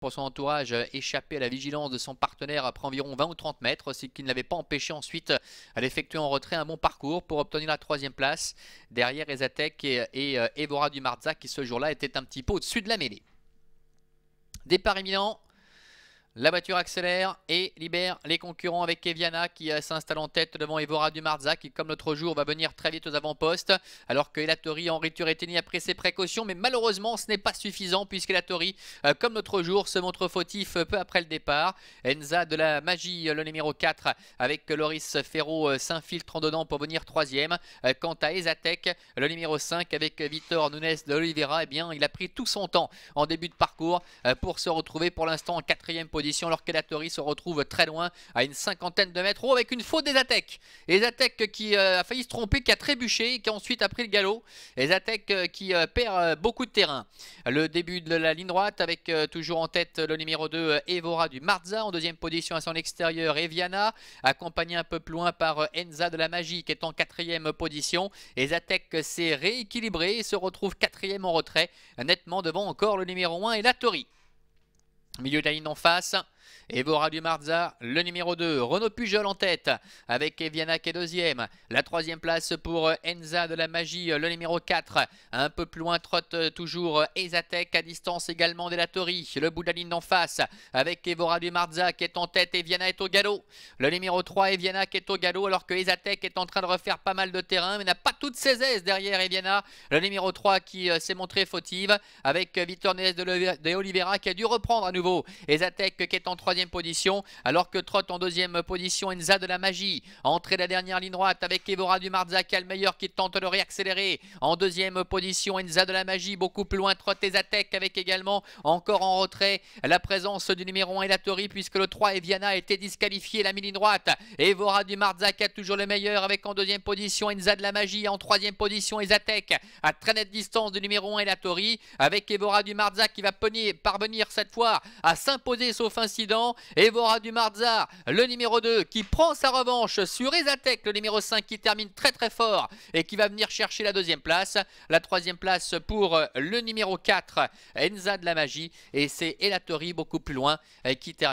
pour son entourage euh, échapper à la vigilance de son partenaire après environ 20 ou 30 mètres, ce qui ne l'avait pas empêché ensuite euh, d'effectuer en retrait un bon parcours pour obtenir la troisième place derrière Ezatek et, et Evora euh, Dumarza qui ce jour-là était un petit peu au-dessus de la mêlée. Départ imminent, la voiture accélère et libère les concurrents avec Keviana qui euh, s'installe en tête devant Evora Dumarza qui comme l'autre jour va venir très vite aux avant-postes alors que Elatori Henri est a après ses précautions mais malheureusement ce n'est pas suffisant puisque Elatori euh, comme l'autre jour se montre fautif euh, peu après le départ. Enza de la magie le numéro 4 avec Loris Ferro s'infiltre en dedans pour venir troisième. Quant à Ezatec le numéro 5 avec Victor Nunes de Oliveira eh bien il a pris tout son temps en début de parcours pour se retrouver pour l'instant en quatrième position que la se retrouve très loin, à une cinquantaine de mètres haut, avec une faute des attaques. Les attaques qui euh, a failli se tromper, qui a trébuché, et qui ensuite a pris le galop. Les attaques euh, qui euh, perd beaucoup de terrain. Le début de la ligne droite, avec toujours en tête le numéro 2, Evora du Marza, en deuxième position à son extérieur, Eviana, accompagné un peu plus loin par Enza de la Magie, qui est en quatrième position. Les attaques s'est rééquilibré et se retrouve quatrième en retrait, nettement devant encore le numéro 1, et Tori. Milieu de la ligne en face. Evora du Marza, le numéro 2. Renaud Pujol en tête avec Eviana qui est deuxième. La troisième place pour Enza de la Magie, le numéro 4. Un peu plus loin trotte toujours Ezatec à distance également de la Tori, Le bout de la ligne d'en face avec Evora du Marza qui est en tête. Eviana est au galop. Le numéro 3, Eviana qui est au galop alors que Ezatec est en train de refaire pas mal de terrain mais n'a pas toutes ses aises derrière Eviana. Le numéro 3 qui euh, s'est montré fautive avec Victor Nez de, de Oliveira qui a dû reprendre à nouveau. Ezatec qui est en troisième position, alors que Trott en deuxième position, Enza de la Magie, entrée de la dernière ligne droite avec Evora du Marzaka, le meilleur qui tente de réaccélérer. En deuxième position, Enza de la Magie, beaucoup plus loin, Trott et avec également encore en retrait la présence du numéro 1 Tori puisque le 3 Eviana a été disqualifié, la ligne droite. Evora du Marzaka, toujours le meilleur avec en deuxième position, Enza de la Magie, en troisième position, Zatek à très nette distance du numéro 1 et la Tori. avec Evora du Marzac qui va parvenir cette fois à s'imposer sauf ainsi et Evora du Marzar, le numéro 2, qui prend sa revanche sur Ezatec, le numéro 5, qui termine très très fort et qui va venir chercher la deuxième place. La troisième place pour euh, le numéro 4, Enza de la Magie. Et c'est Elatori, beaucoup plus loin, euh, qui termine.